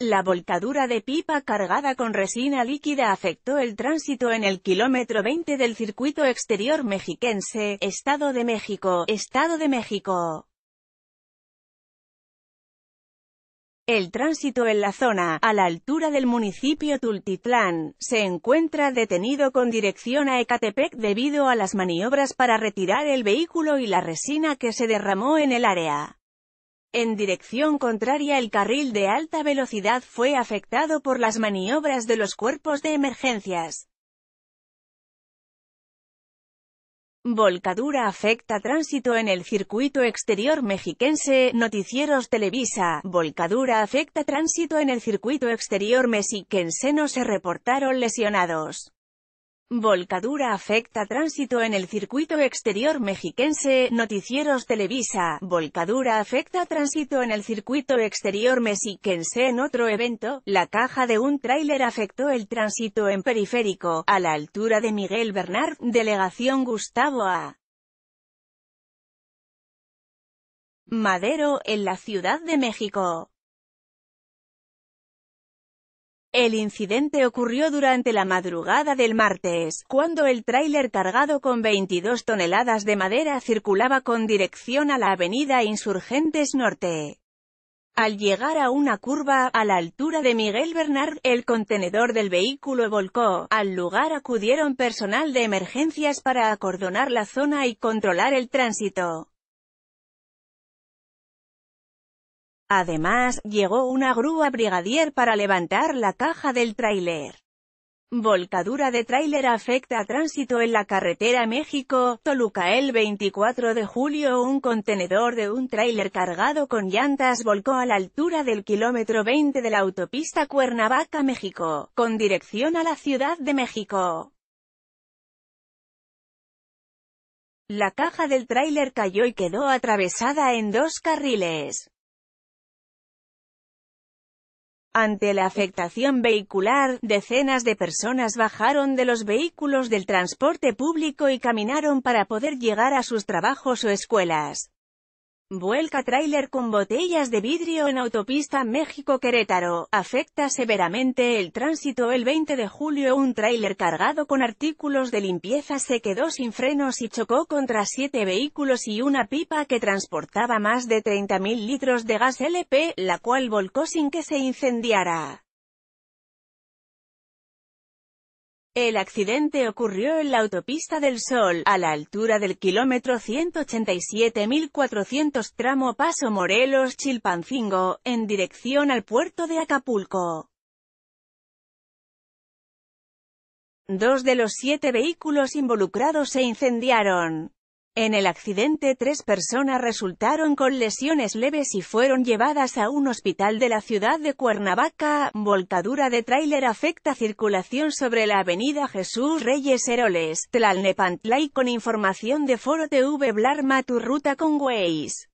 La volcadura de pipa cargada con resina líquida afectó el tránsito en el kilómetro 20 del circuito exterior mexiquense, Estado de México, Estado de México. El tránsito en la zona, a la altura del municipio Tultitlán, se encuentra detenido con dirección a Ecatepec debido a las maniobras para retirar el vehículo y la resina que se derramó en el área. En dirección contraria el carril de alta velocidad fue afectado por las maniobras de los cuerpos de emergencias. Volcadura afecta tránsito en el circuito exterior mexiquense, Noticieros Televisa. Volcadura afecta tránsito en el circuito exterior mexiquense, no se reportaron lesionados. Volcadura afecta tránsito en el circuito exterior mexiquense, Noticieros Televisa, Volcadura afecta tránsito en el circuito exterior mexiquense en otro evento, la caja de un tráiler afectó el tránsito en periférico, a la altura de Miguel Bernard, delegación Gustavo A. Madero, en la Ciudad de México. El incidente ocurrió durante la madrugada del martes, cuando el tráiler cargado con 22 toneladas de madera circulaba con dirección a la avenida Insurgentes Norte. Al llegar a una curva, a la altura de Miguel Bernard, el contenedor del vehículo volcó. Al lugar acudieron personal de emergencias para acordonar la zona y controlar el tránsito. Además, llegó una grúa brigadier para levantar la caja del tráiler. Volcadura de tráiler afecta tránsito en la carretera México, Toluca el 24 de julio un contenedor de un tráiler cargado con llantas volcó a la altura del kilómetro 20 de la autopista Cuernavaca México, con dirección a la Ciudad de México. La caja del tráiler cayó y quedó atravesada en dos carriles. Ante la afectación vehicular, decenas de personas bajaron de los vehículos del transporte público y caminaron para poder llegar a sus trabajos o escuelas. Vuelca tráiler con botellas de vidrio en autopista México-Querétaro. Afecta severamente el tránsito el 20 de julio. Un tráiler cargado con artículos de limpieza se quedó sin frenos y chocó contra siete vehículos y una pipa que transportaba más de 30.000 litros de gas LP, la cual volcó sin que se incendiara. El accidente ocurrió en la autopista del Sol, a la altura del kilómetro 187.400 tramo Paso Morelos-Chilpancingo, en dirección al puerto de Acapulco. Dos de los siete vehículos involucrados se incendiaron. En el accidente tres personas resultaron con lesiones leves y fueron llevadas a un hospital de la ciudad de Cuernavaca. Volcadura de tráiler afecta circulación sobre la avenida Jesús Reyes Heroles, Tlalnepantla con información de Foro TV Blarma tu ruta con Waze.